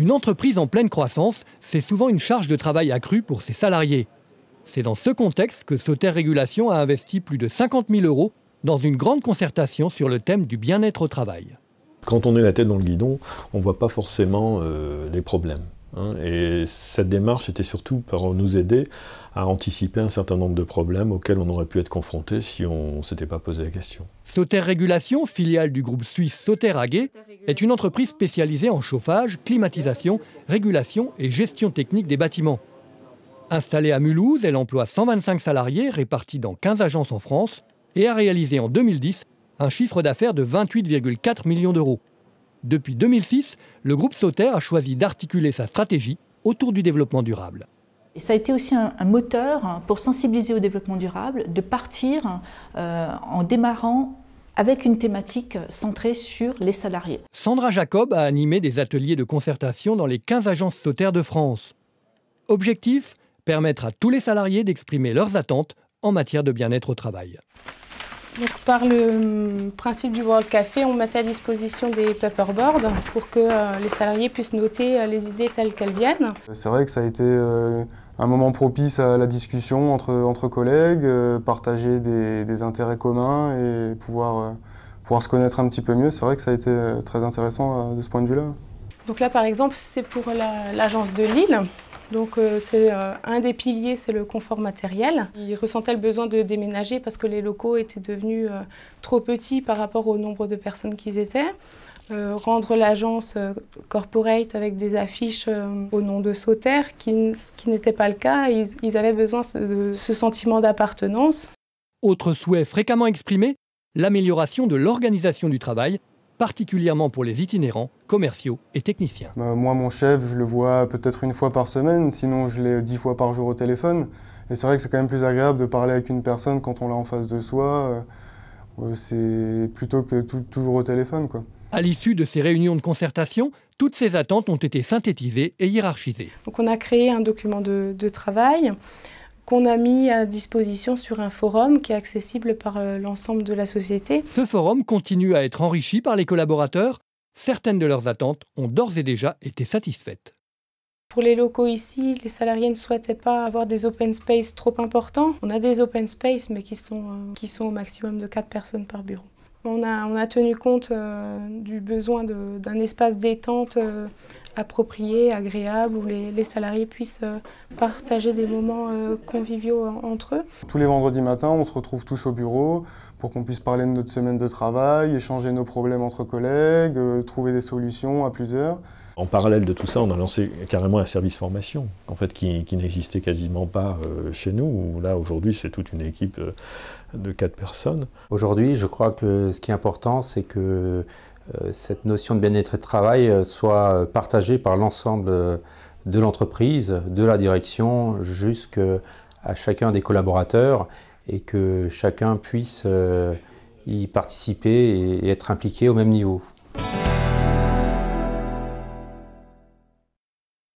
Une entreprise en pleine croissance, c'est souvent une charge de travail accrue pour ses salariés. C'est dans ce contexte que Sauter Régulation a investi plus de 50 000 euros dans une grande concertation sur le thème du bien-être au travail. Quand on est la tête dans le guidon, on ne voit pas forcément euh, les problèmes. Hein, et cette démarche était surtout pour nous aider à anticiper un certain nombre de problèmes auxquels on aurait pu être confronté si on ne s'était pas posé la question. Sauter Régulation, filiale du groupe suisse Sauter AG, est une entreprise spécialisée en chauffage, climatisation, régulation et gestion technique des bâtiments. Installée à Mulhouse, elle emploie 125 salariés répartis dans 15 agences en France et a réalisé en 2010 un chiffre d'affaires de 28,4 millions d'euros. Depuis 2006, le groupe Sauter a choisi d'articuler sa stratégie autour du développement durable. ça a été aussi un, moteur pour sensibiliser au développement durable, de partir euh, en démarrant avec une thématique centrée sur les salariés. Sandra Jacob a animé des ateliers de concertation dans les 15 agences Soter de France. Objectif Permettre à tous les salariés d'exprimer leurs attentes en matière de bien-être au travail. Donc, par le euh, principe du World Café, on met à disposition des paperboards pour que euh, les salariés puissent noter euh, les idées telles qu'elles viennent. C'est vrai que ça a été un moment propice à la discussion entre, entre collègues, partager des, intérêts communs et pouvoir, pouvoir se connaître un petit peu mieux. C'est vrai que ça a été très intéressant de ce point de vue-là. Donc là, par exemple, c'est pour l'agence de Lille. Donc euh, c'est euh, un des piliers, c'est le confort matériel. Ils ressentaient le besoin de déménager parce que les locaux étaient devenus euh, trop petits par rapport au nombre de personnes qu'ils étaient. rendre l'agence corporate avec des affiches au nom de sauter, qui, qui n'était pas le cas. ils avaient besoin de ce sentiment d'appartenance. Autre souhait fréquemment exprimé, l'amélioration de l'organisation du travail particulièrement pour les itinérants, commerciaux et techniciens. Bah, moi, mon chef, je le vois peut-être une fois par semaine, sinon je l'ai dix fois par jour au téléphone. Et c'est vrai que c'est quand même plus agréable de parler avec une personne quand on l'a en face de soi, euh, euh, c'est plutôt que toujours au téléphone. Quoi. À l'issue de ces réunions de concertation, toutes ces attentes ont été synthétisées et hiérarchisées. Donc on a créé un document de travail qu'on a mis à disposition sur un forum qui est accessible par euh, l'ensemble de la société. Ce forum continue à être enrichi par les collaborateurs. Certaines de leurs attentes ont d'ores et déjà été satisfaites. Pour les locaux ici, les salariés ne souhaitaient pas avoir des open space trop importants. On a des open space, mais qui sont, euh, qui sont au maximum de 4 personnes par bureau. On a, on a tenu compte euh, du besoin d'un espace détente approprié, agréable, où les, salariés puissent euh, partager des moments euh, conviviaux entre eux. Tous les vendredis matins, on se retrouve tous au bureau pour qu'on puisse parler de notre semaine de travail, échanger nos problèmes entre collègues, euh, trouver des solutions à plusieurs. En parallèle de tout ça, on a lancé carrément un service formation, en fait, qui, qui n'existait quasiment pas chez nous. Là, aujourd'hui, c'est toute une équipe de quatre personnes. Aujourd'hui, je crois que ce qui est important, c'est que euh, cette notion de bien-être et de travail euh, soit euh, partagée par l'ensemble de l'entreprise, de la direction, jusqu'à chacun des collaborateurs et que chacun puisse y participer et être impliqué au même niveau.